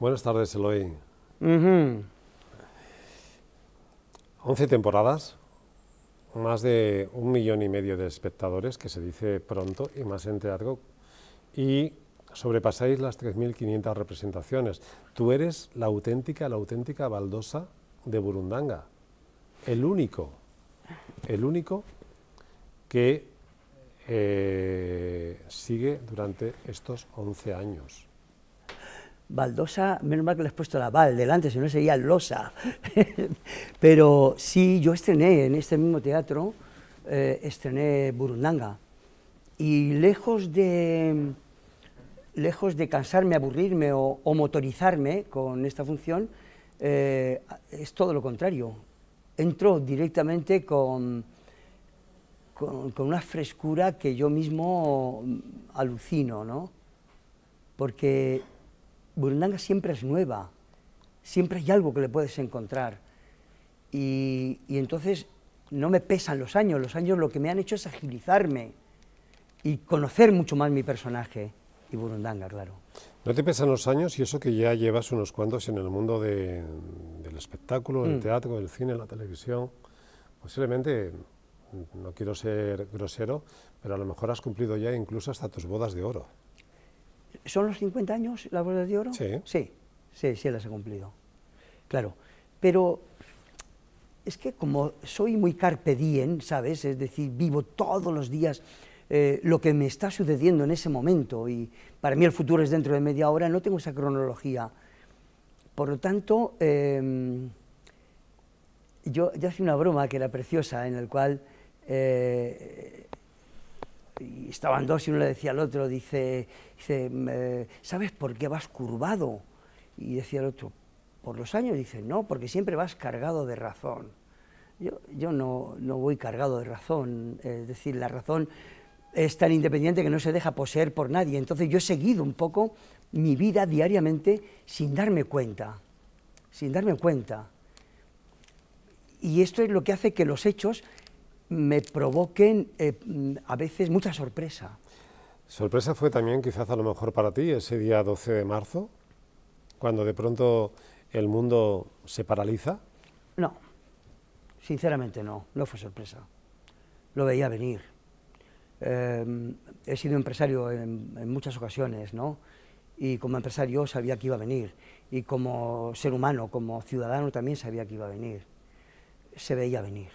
Buenas tardes, Eloy. 11 temporadas, más de un millón y medio de espectadores, que se dice pronto, y más en teatro, y sobrepasáis las 3.500 representaciones. Tú eres la auténtica, la auténtica baldosa de Burundanga, el único, el único que eh, sigue durante estos 11 años baldosa, menos mal que le has puesto la bal delante, si no sería losa. Pero sí, yo estrené en este mismo teatro, eh, estrené Burundanga. Y lejos de, lejos de cansarme, aburrirme o, motorizarme con esta función, eh, es todo lo contrario. Entro directamente con, con, con, una frescura que yo mismo alucino, ¿no? Porque Burundanga siempre es nueva, siempre hay algo que le puedes encontrar. Y, entonces no me pesan los años, los años lo que me han hecho es agilizarme y conocer mucho más mi personaje y Burundanga, claro. ¿No te pesan los años y eso que ya llevas unos cuantos en el mundo del espectáculo, del mm. teatro, del cine, la televisión? Posiblemente, no quiero ser grosero, pero a lo mejor has cumplido ya incluso hasta tus bodas de oro. ¿Son los 50 años la boda de oro? Sí. Sí, sí, sí las he cumplido. Claro, pero es que como soy muy carpe ¿sabes? Es decir, vivo todos los días eh, lo que me está sucediendo en ese momento y para mí el futuro es dentro de media hora, no tengo esa cronología. Por lo tanto, em, yo, ya hice una broma que era preciosa, en la cual eh, y estaban dos y uno le decía al otro, dice, dice ¿sabes por qué vas curvado? Y decía el otro, por los años, dice, no, porque siempre vas cargado de razón. Yo, no, no, voy cargado de razón, es decir, la razón es tan independiente que no se deja poseer por nadie. Entonces yo he seguido un poco mi vida diariamente sin darme cuenta, sin darme cuenta. Y esto es lo que hace que los hechos me provoquen eh, a veces mucha sorpresa. Sorpresa fue también quizás a lo mejor para ti ese día 12 de marzo, cuando de pronto el mundo se paraliza. No, sinceramente no, no fue sorpresa. Lo veía venir. Em, he sido empresario en, en, muchas ocasiones, ¿no? Y como empresario sabía que iba a venir. Y como ser humano, como ciudadano también sabía que iba a venir. Se veía venir.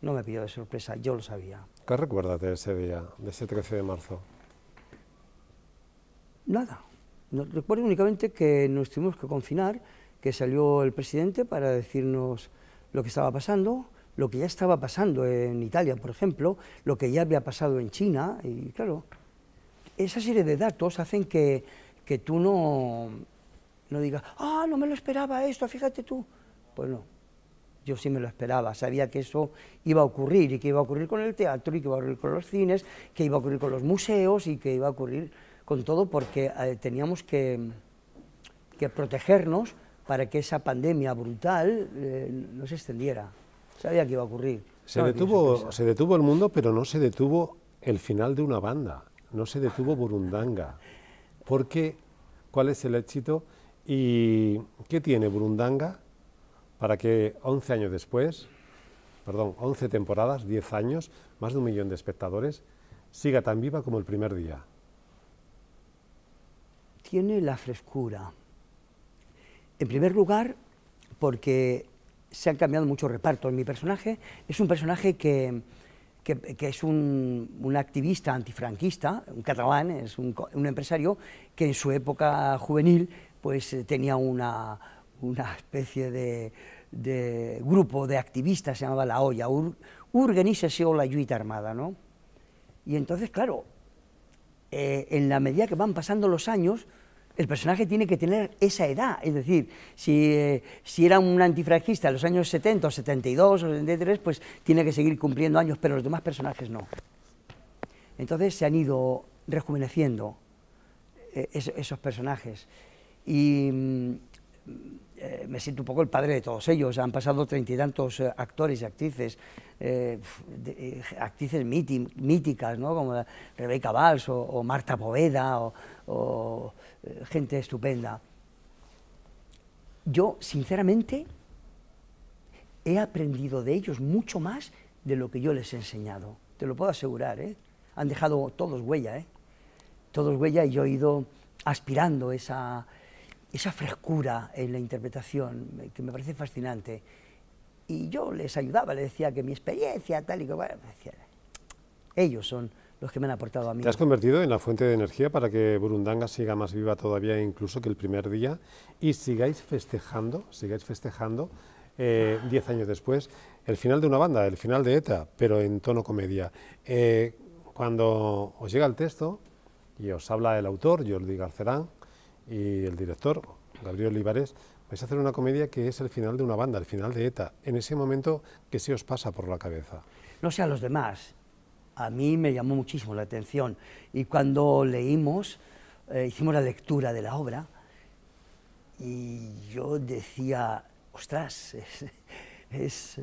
No me pilló de sorpresa, yo lo sabía. ¿Qué recuerdas de ese día, de ese 13 de marzo? Nada. Recuerdo únicamente que nos tuvimos que confinar, que salió el presidente para decirnos lo que estaba pasando, lo que ya estaba pasando en Italia, por ejemplo, lo que ya había pasado en China, y claro, esa serie de datos hacen que, tú no, no digas, ah, no me lo esperaba esto, fíjate tú. Pues no, yo sí me lo esperaba, sabía que eso iba a ocurrir y que iba a ocurrir con el teatro y que iba a ocurrir con los cines, que iba a ocurrir con los museos y que iba a ocurrir con todo porque eh, teníamos que, protegernos para que esa pandemia brutal eh, no se extendiera. Sabía que iba a ocurrir. Se, detuvo, se detuvo el mundo, pero no se detuvo el final de una banda, no se detuvo Burundanga. Porque, ¿cuál es el éxito? ¿Y qué tiene Burundanga? para que 11 años después, perdón, 11 temporadas, 10 años, más de un millón de espectadores, siga tan viva como el primer día. Tiene la frescura. En primer lugar, porque se han cambiado muchos repartos. Mi personaje es un personaje que, es un, activista antifranquista, un catalán, es un, un empresario que en su época juvenil pues, eh, tenía una una especie de, grupo de activistas, se llamaba La Olla, Ur, Organización La Lluita Armada, ¿no? Y entonces, claro, eh, en la medida que van pasando los años, el personaje tiene que tener esa edad. Es decir, si, eh, era un antifragista en los años 70 72 o 73, pues tiene que seguir cumpliendo años, pero los demás personajes no. Entonces se han ido rejuveneciendo eh, esos, personajes. Y mm, eh, me siento un poco el padre de todos ellos. Han pasado treinta y tantos eh, actores y actrices, eh, actrices míticas, como Rebeca Valls o, Marta Poveda o, gente estupenda. Yo, sinceramente, he aprendido de ellos mucho más de lo que yo les he enseñado. Te lo puedo asegurar, ¿eh? Han dejado todos huella, Todos huella y yo he ido aspirando esa, esa frescura en la interpretación eh, que me parece fascinante. Y yo les ayudaba, les decía que mi experiencia, tal y como decía, ellos son los que me han aportado a mí. Te has convertido en la fuente de energía para que Burundanga siga más viva todavía incluso que el primer día y sigáis festejando, sigáis festejando eh, diez años después el final de una banda, el final de ETA, pero en tono comedia. Eh, cuando os llega el texto y os habla el autor, Jordi Garcerán, y el director, Gabriel Olivares, vais a hacer una comedia que es el final de una banda, el final de ETA. En ese momento, ¿qué se os pasa por la cabeza? No sé a los demás. A mí me llamó muchísimo la atención. Y cuando leímos, eh, hicimos la lectura de la obra y yo decía, ostras, es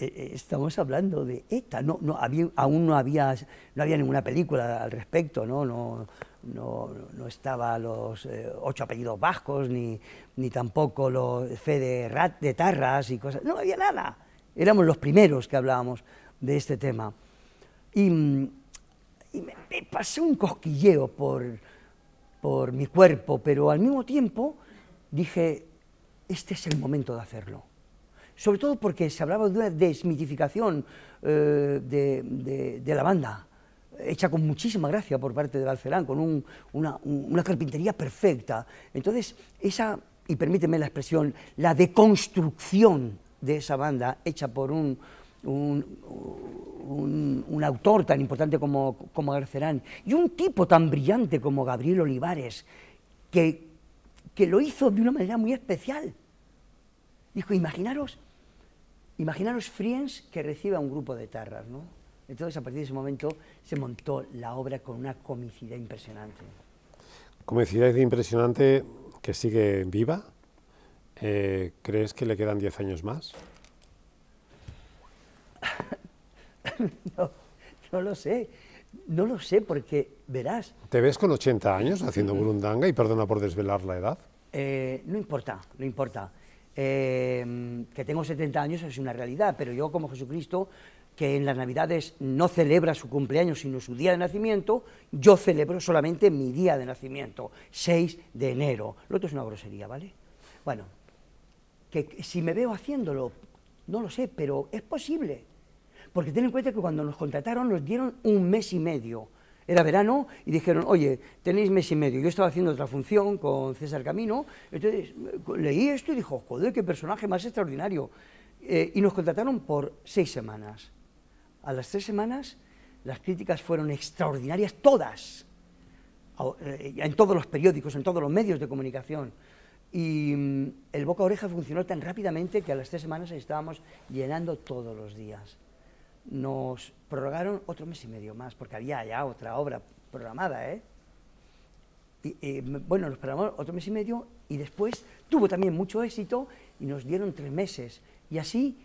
eh, eh, estamos hablando de ETA, no, no, aún no había, no había ninguna película al respecto, no, no, no, estaba los eh, ocho apellidos vascos, ni, ni tampoco los fe de, rat, de tarras y cosas, no había nada, éramos los primeros que hablábamos de este tema. Y, mm, me, pasé un cosquilleo por, por mi cuerpo, pero al mismo tiempo dije, este es el momento de hacerlo sobre todo porque se hablaba de una desmitificación eh, de, la banda, hecha con muchísima gracia por parte de Balcerán, con una, carpintería perfecta. Entonces, esa, y permíteme la expresión, la deconstrucción de esa banda, hecha por un, un, autor tan importante como, como Garcerán y un tipo tan brillante como Gabriel Olivares, que lo hizo de una manera muy especial. Dijo, imaginaros, imaginaros Friends que reciba un grupo de tarras, ¿no? Entonces, a partir de ese momento, se montó la obra con una comicidad impresionante. Comicidad impresionante que sigue viva. Eh, ¿Crees que le quedan 10 años más? no, lo sé. No lo sé, porque verás. ¿Te ves con 80 años haciendo mm. burundanga y perdona por desvelar la edad? Eh, no importa, no importa. Em, que tengo 70 años es una realidad, pero yo como Jesucristo, que en las Navidades no celebra su cumpleaños, sino su día de nacimiento, yo celebro solamente mi día de nacimiento, 6 de enero. Lo otro es una grosería, ¿vale? Bueno, que si me veo haciéndolo, no lo sé, pero es posible. Porque ten en cuenta que cuando nos contrataron nos dieron un mes y medio era verano y dijeron, oye, tenéis mes y medio. Yo estaba haciendo otra función con César Camino, entonces leí esto y dijo, joder, qué personaje más extraordinario. Eh, y nos contrataron por seis semanas. A las tres semanas las críticas fueron extraordinarias todas, eh, en todos los periódicos, en todos los medios de comunicación. Y mm, el boca oreja funcionó tan rápidamente que a las tres semanas estábamos llenando todos los días nos prorrogaron otro mes y medio más, porque había ya otra obra programada, ¿eh? Y, eh, bueno, nos programaron otro mes y medio y después tuvo también mucho éxito y nos dieron tres meses. Y así,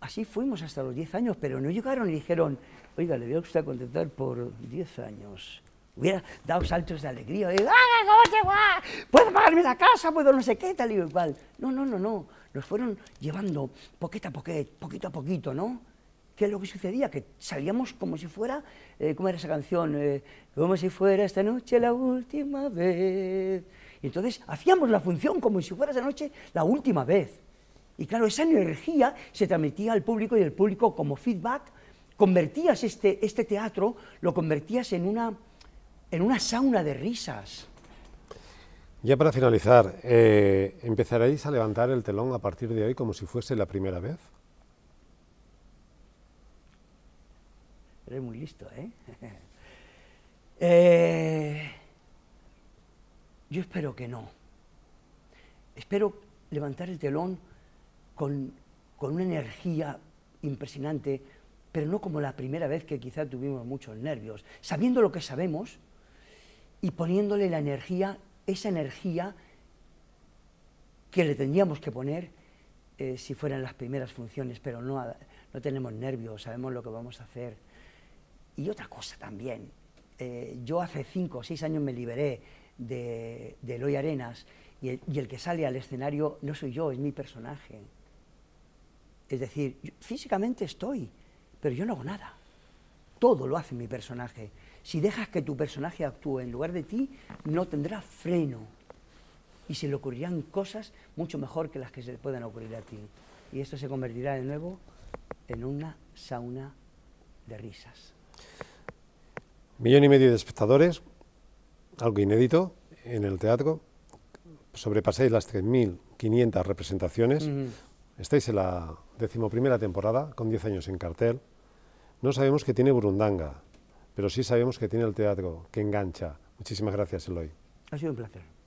así fuimos hasta los diez años, pero no llegaron y dijeron, oiga, le veo que usted contentar por diez años. Hubiera dado saltos de alegría, ¡ah, cómo ¡Puedo pagarme la casa! ¡Puedo no sé qué! Tal y igual. No, no, no, no. Nos fueron llevando poquito a poquito, poquito a poquito, ¿no? ¿Qué es lo que sucedía? Que salíamos como si fuera, eh, ¿cómo era esa canción? Eh, como si fuera esta noche la última vez. Y entonces hacíamos la función como si fuera esa noche la última vez. Y claro, esa energía se transmitía al público y el público como feedback convertías este, este teatro, lo convertías en una, en una sauna de risas. Ya para finalizar, eh, ¿empezaréis a levantar el telón a partir de hoy como si fuese la primera vez? Eres muy listo, ¿eh? ¿eh? Yo espero que no. Espero levantar el telón con, una energía impresionante, pero no como la primera vez que quizá tuvimos muchos nervios, sabiendo lo que sabemos y poniéndole la energía, esa energía que le tendríamos que poner eh, si fueran las primeras funciones, pero no, no tenemos nervios, sabemos lo que vamos a hacer. Y otra cosa también, eh, yo hace cinco o seis años me liberé de, Eloy Arenas y el, que sale al escenario no soy yo, es mi personaje. Es decir, físicamente estoy, pero yo no hago nada. Todo lo hace mi personaje. Si dejas que tu personaje actúe en lugar de ti, no tendrá freno. Y se le ocurrirán cosas mucho mejor que las que se puedan ocurrir a ti. Y esto se convertirá de nuevo en una sauna de risas. Millón y medio de espectadores, algo inédito en el teatro. Sobrepasáis las 3.500 representaciones. Estáis en la decimoprimera temporada, con 10 años en cartel. No sabemos que tiene Burundanga, pero sí sabemos que tiene el teatro, que engancha. Muchísimas gracias, Eloy. Ha sido un placer.